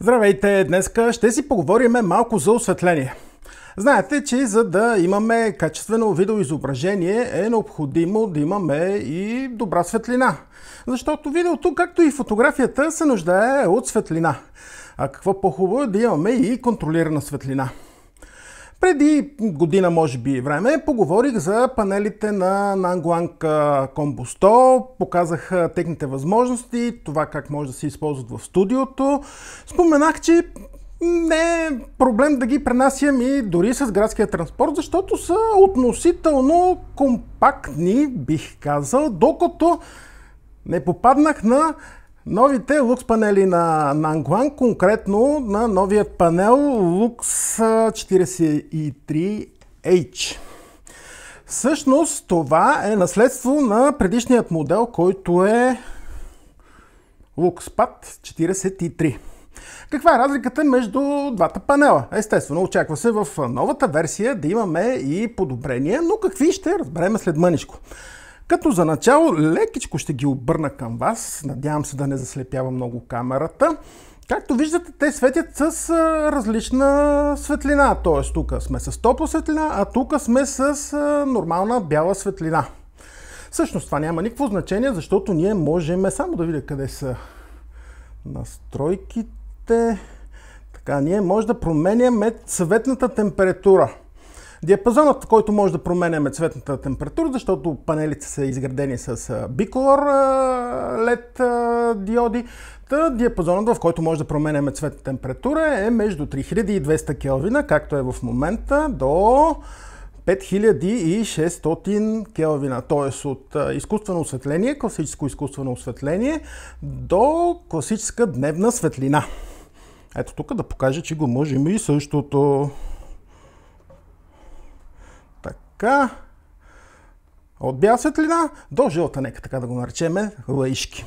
Здравейте! Днеска ще си поговорим малко за осветление. Знаете, че за да имаме качествено видеоизображение е необходимо да имаме и добра светлина. Защото видеото, както и фотографията, се нуждае от светлина. А какво по-хубаво е да имаме и контролирана светлина. Преди година, може би, време, поговорих за панелите на Nanguang Combo 100, показах техните възможности, това как може да се използват в студиото. Споменах, че не е проблем да ги пренасям и дори с градския транспорт, защото са относително компактни, бих казал, докато не попаднах на Новите лукс панели на Nangguan, конкретно на новият панел Lux 43H. Всъщност това е наследство на предишният модел, който е LuxPad 43. Каква е разликата между двата панела? Естествено, очаква се в новата версия да имаме и подобрения, но какви ще разберем след мъничко. Като за начало лекичко ще ги обърна към вас. Надявам се да не заслепява много камерата. Както виждате, те светят с различна светлина. Т.е. тук сме с топла светлина, а тук сме с нормална бяла светлина. Същност това няма никакво значение, защото ние можем само да видя къде са настройките. Така, ние може да променяме цветната температура. Диапазонът, в който може да променяме цветната температура, защото панелите са изградени с биколор LED диоди, Та диапазонът, в който може да променяме цветната температура е между 3200 Келвина, както е в момента, до 5600 Келвина, т.е. от изкуствено осветление, класическо изкуствено осветление, до класическа дневна светлина. Ето тук да покажа, че го можем и същото. Така. От бял светлина е до жълта, нека така да го наречеме, лъишки.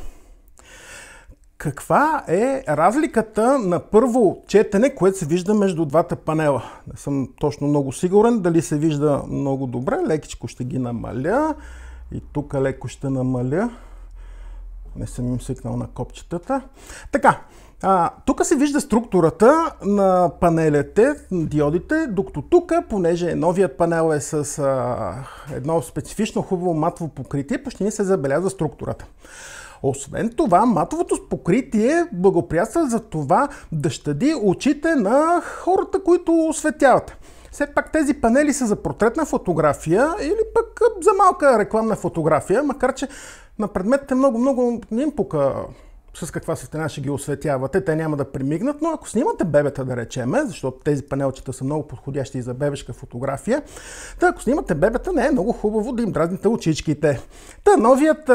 Каква е разликата на първо четене, което се вижда между двата панела? Не съм точно много сигурен дали се вижда много добре. Лекичко ще ги намаля. И тук леко ще намаля. Не съм им свикнал на копчетата. Така, а, тук се вижда структурата на панелите, на диодите, докато тук, понеже новият панел е с а, едно специфично хубаво матово покритие, почти не се забелязва структурата. Освен това, матовото покритие благоприятства за това да щади очите на хората, които осветяват. Все пак тези панели са за портретна фотография или пък за малка рекламна фотография, макар че на предметите много-много не им пука с каква светлина ще ги осветявате, те няма да примигнат, но ако снимате бебета, да речеме, защото тези панелчета са много подходящи и за бебешка фотография, да, ако снимате бебета, не е много хубаво да им дразните очичките. Та новият а,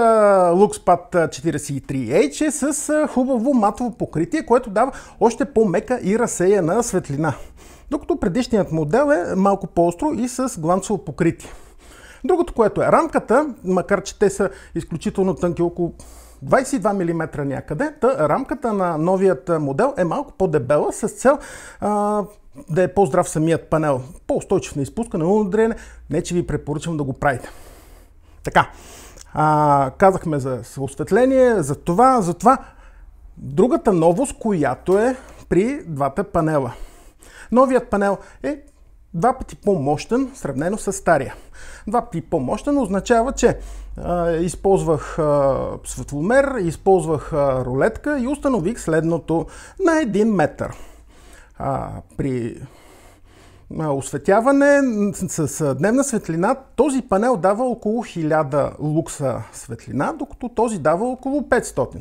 Luxpad 43H е с а, хубаво матово покритие, което дава още по-мека и разсеяна светлина. Докато предишният модел е малко по-остро и с гланцово покритие. Другото, което е рамката, макар че те са изключително тънки, около 22 мм някъде, та рамката на новият модел е малко по-дебела с цел а, да е по-здрав самият панел, по-устойчив на изпускане, удрене, не че ви препоръчвам да го правите. Така, а, казахме за осветление, за това, за това. Другата новост, която е при двата панела – Новият панел е два пъти по-мощен, сравнено с стария. Два пъти по-мощен означава, че а, използвах а, светломер, използвах а, рулетка и установих следното на 1 метър. А, при осветяване с, с дневна светлина, този панел дава около 1000 лукса светлина, докато този дава около 500.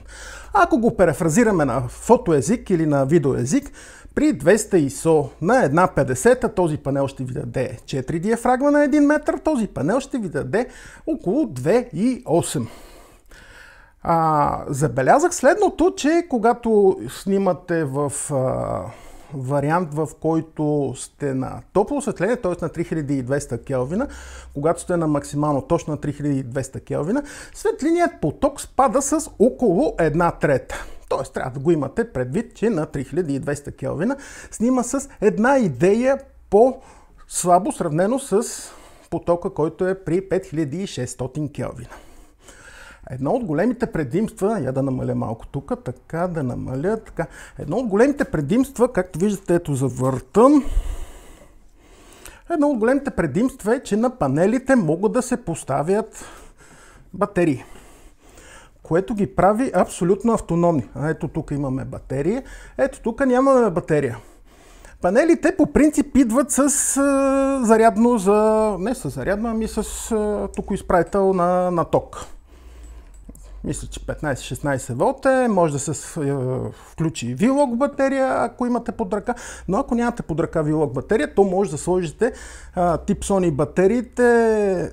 Ако го перефразираме на фотоезик или на видеоезик, при 200 ISO на 1.50 този панел ще ви даде 4 диафрагма на 1 метър, този панел ще ви даде около 2,8. А, забелязах следното, че когато снимате в а, вариант, в който сте на топло осветление, т.е. на 3200 Келвина, когато сте на максимално точно на 3200 Келвина, светлиният поток спада с около една трета. Т.е. трябва да го имате предвид, че на 3200 Келвина снима с една идея по-слабо сравнено с потока, който е при 5600 Келвина. Едно от големите предимства, я да намаля малко тук, така да намаля, така. Едно от големите предимства, както виждате, ето завъртам, едно от големите предимства е, че на панелите могат да се поставят батерии което ги прави абсолютно автономни. А ето тук имаме батерия, ето тук нямаме батерия. Панелите по принцип идват с зарядно за... не с зарядно, ами с е, тук изправител на, на ток мисля, че 15-16 е, може да се е, включи VLOG батерия, ако имате под ръка, но ако нямате под ръка VLOG батерия, то може да сложите тип Sony батериите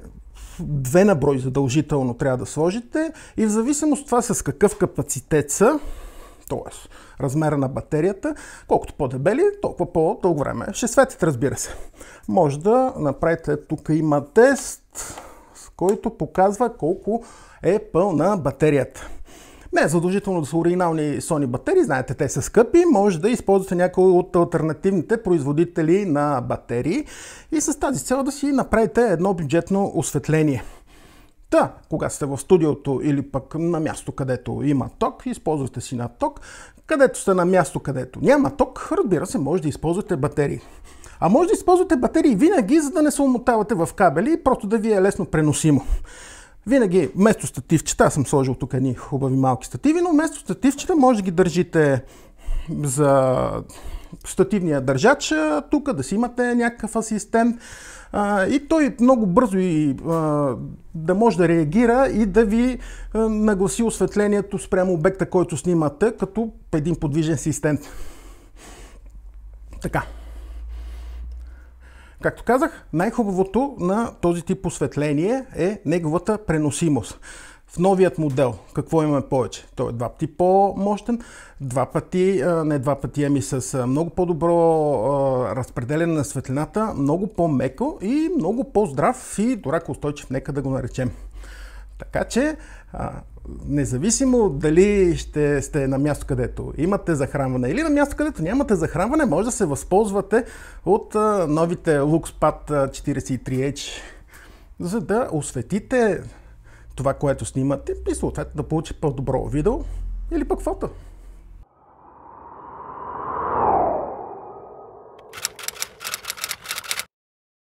две на брой задължително трябва да сложите и в зависимост от това с какъв капацитет са, т.е. размера на батерията, колкото по-дебели, толкова по-дълго време ще светят, разбира се. Може да направите, тук има тест, с който показва колко е пълна батерията. Не е задължително да са оригинални Sony батерии, знаете, те са скъпи. Може да използвате някои от альтернативните производители на батерии и с тази цел да си направите едно бюджетно осветление. Та, да, когато сте в студиото или пък на място, където има ток, използвате си на ток. Където сте на място, където няма ток, разбира се, може да използвате батерии. А може да използвате батерии винаги, за да не се умотавате в кабели и просто да ви е лесно преносимо. Винаги, вместо стативчета, аз съм сложил тук едни хубави малки стативи, но вместо стативчета може да ги държите за стативния държач, тук да си имате някакъв асистент а, и той много бързо и, а, да може да реагира и да ви а, нагласи осветлението спрямо обекта, който снимате, като един подвижен асистент. Така. Както казах, най-хубавото на този тип осветление е неговата преносимост. В новият модел какво имаме повече? Той е два пъти по-мощен, два пъти, не два пъти, ами с много по-добро разпределение на светлината, много по-меко и много по-здрав и дорако устойчив, нека да го наречем. Така че, а, независимо дали ще сте на място, където имате захранване или на място, където нямате захранване, може да се възползвате от а, новите LuxPad 43H, за да осветите това, което снимате и съответно да получите по-добро видео или пък фото.